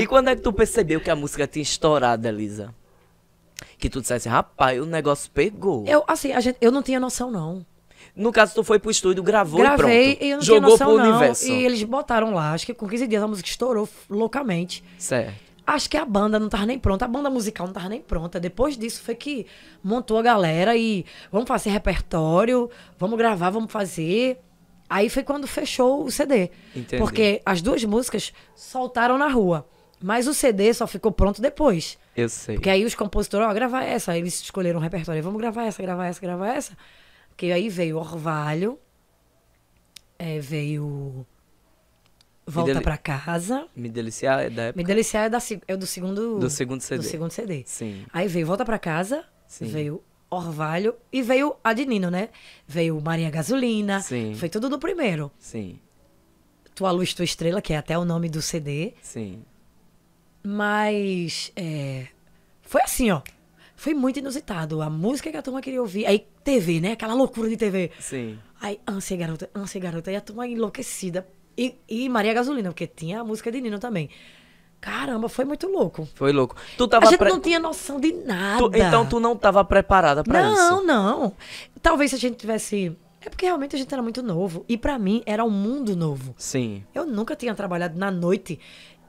E quando é que tu percebeu que a música tinha estourado, Elisa? Que tu dissesse, rapaz, o negócio pegou. Eu, assim, a gente, eu não tinha noção, não. No caso, tu foi pro estúdio, gravou Gravei, e pronto. E eu não Jogou tinha noção, pro não. universo. E eles botaram lá, acho que com 15 dias a música estourou loucamente. Certo. Acho que a banda não tava nem pronta, a banda musical não tava nem pronta. Depois disso foi que montou a galera e vamos fazer repertório, vamos gravar, vamos fazer. Aí foi quando fechou o CD. Entendi. Porque as duas músicas soltaram na rua. Mas o CD só ficou pronto depois. Eu sei. Porque aí os compositores, ó, oh, gravar essa. Aí eles escolheram um repertório. Vamos gravar essa, gravar essa, gravar essa. Porque aí veio Orvalho. É, veio Volta deli... para Casa. Me Deliciar é da época. Me Deliciar é, da, é do segundo... Do segundo CD. Do segundo CD. Sim. Aí veio Volta para Casa. Sim. Veio Orvalho e veio Adnino, né? Veio Marinha Gasolina. Sim. Foi tudo do primeiro. Sim. Tua Luz, Tua Estrela, que é até o nome do CD. Sim. Mas é, foi assim, ó. Foi muito inusitado. A música que a turma queria ouvir. Aí TV, né? Aquela loucura de TV. Sim. Aí, ânsia, garota, ânsia, garota. E a turma enlouquecida. E, e Maria Gasolina, porque tinha a música de Nino também. Caramba, foi muito louco. Foi louco. Tu tava a gente pre... não tinha noção de nada. Tu, então tu não tava preparada para isso? Não, não. Talvez se a gente tivesse é porque realmente a gente era muito novo. E para mim era um mundo novo. Sim. Eu nunca tinha trabalhado na noite.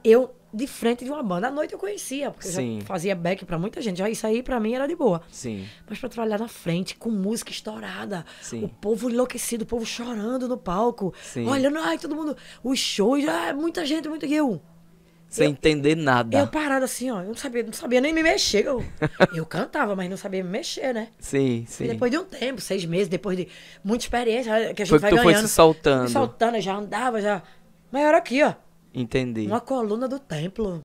Eu de frente de uma banda. À noite eu conhecia, porque eu já fazia back para muita gente. Já isso aí para mim era de boa. Sim. Mas para trabalhar na frente, com música estourada, Sim. o povo enlouquecido, o povo chorando no palco, Sim. olhando, ai, todo mundo, os shows, já é muita gente, muito eu. Sem eu, entender nada. Eu parado assim, ó. Eu não sabia, não sabia nem me mexer. Eu, eu cantava, mas não sabia me mexer, né? Sim, sim. E depois de um tempo, seis meses, depois de muita experiência que a gente Foi vai que tu ganhando. Foi se soltando. Se soltando, já andava, já. Mas era aqui, ó entender. Uma coluna do templo.